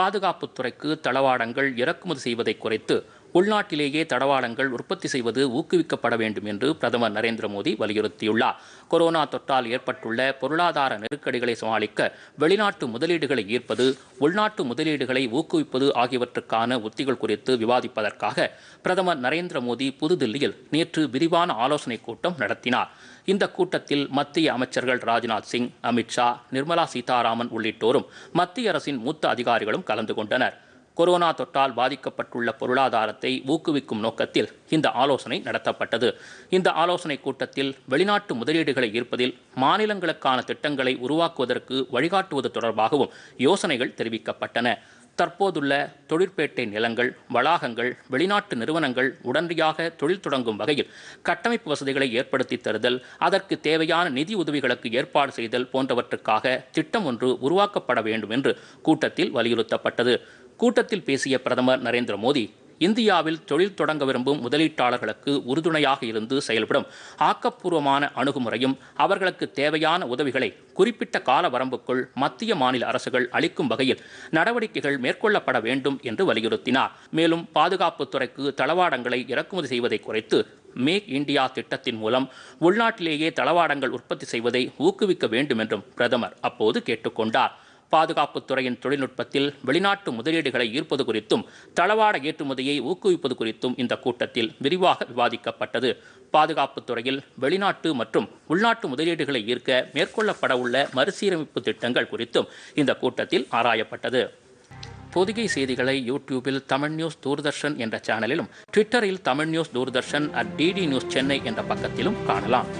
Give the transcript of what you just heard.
பாதுகாப்புத்துறைக்கு தளவாடங்கள் இறக்குமதி செய்வதை குறைத்து உள்நாட்டிலேயே தடவாளங்கள் உற்பத்தி செய்வது ஊக்குவிக்கப்பட வேண்டும் என்று பிரதமர் நரேந்திர மோடி வலியுறுத்தியுள்ளார் கொரோனா தொற்றால் ஏற்பட்டுள்ள பொருளாதார நெருக்கடிகளை சமாளிக்க வெளிநாட்டு முதலீடுகளை ஈர்ப்பது உள்நாட்டு முதலீடுகளை ஊக்குவிப்பது ஆகியவற்றுக்கான உத்திகள் குறித்து விவாதிப்பதற்காக பிரதமர் நரேந்திர மோடி புதுதில்லியில் நேற்று விரிவான ஆலோசனைக் கூட்டம் நடத்தினார் இந்த கூட்டத்தில் மத்திய அமைச்சர்கள் ராஜ்நாத் சிங் அமித்ஷா நிர்மலா சீதாராமன் உள்ளிட்டோரும் மத்திய அரசின் மூத்த அதிகாரிகளும் கலந்து கொண்டனர் கொரோனா தொட்டால் பாதிக்கப்பட்டுள்ள பொருளாதாரத்தை ஊக்குவிக்கும் நோக்கத்தில் இந்த ஆலோசனை நடத்தப்பட்டது இந்த ஆலோசனை கூட்டத்தில் வெளிநாட்டு முதலீடுகளை ஈர்ப்பதில் மாநிலங்களுக்கான திட்டங்களை உருவாக்குவதற்கு வழிகாட்டுவது தொடர்பாகவும் யோசனைகள் தெரிவிக்கப்பட்டன தற்போதுள்ள தொழிற்பேட்டை நிலங்கள் வளாகங்கள் வெளிநாட்டு நிறுவனங்கள் உடனடியாக தொழில் தொடங்கும் வகையில் கட்டமைப்பு வசதிகளை ஏற்படுத்தி தருதல் அதற்கு தேவையான நிதி உதவிகளுக்கு ஏற்பாடு செய்தல் போன்றவற்றுக்காக திட்டம் ஒன்று உருவாக்கப்பட வேண்டும் என்று கூட்டத்தில் வலியுறுத்தப்பட்டது கூட்டத்தில் பேசிய பிரதமர் நரேந்திர மோடி இந்தியாவில் தொழில் தொடங்க விரும்பும் முதலீட்டாளர்களுக்கு உறுதுணையாக இருந்து செயல்படும் ஆக்கப்பூர்வமான அணுகுமுறையும் அவர்களுக்கு தேவையான உதவிகளை குறிப்பிட்ட கால வரம்புக்குள் மத்திய மாநில அரசுகள் அளிக்கும் வகையில் நடவடிக்கைகள் மேற்கொள்ளப்பட வேண்டும் என்று வலியுறுத்தினார் மேலும் பாதுகாப்புத்துறைக்கு தளவாடங்களை இறக்குமதி செய்வதை குறைத்து மேக் இந்தியா திட்டத்தின் மூலம் உள்நாட்டிலேயே தளவாடங்கள் உற்பத்தி செய்வதை ஊக்குவிக்க வேண்டும் என்றும் பிரதமர் அப்போது கேட்டுக்கொண்டார் பாதுகாப்புத்துறையின் தொழில்நுட்பத்தில் வெளிநாட்டு முதலீடுகளை ஈர்ப்பது குறித்தும் தளவாட ஏற்றுமதியை ஊக்குவிப்பது குறித்தும் இந்த கூட்டத்தில் விரிவாக விவாதிக்கப்பட்டது பாதுகாப்புத்துறையில் வெளிநாட்டு மற்றும் உள்நாட்டு முதலீடுகளை ஈர்க்க மேற்கொள்ளப்பட உள்ள மறுசீரமைப்பு திட்டங்கள் குறித்தும் இந்த கூட்டத்தில் ஆராயப்பட்டது பொதிகை செய்திகளை யூடியூபில் தமிழ் நியூஸ் தூர்தர்ஷன் என்ற சேனலிலும் ட்விட்டரில் Tamil news Doordarshan at DD news Chennai என்ற பக்கத்திலும் காணலாம்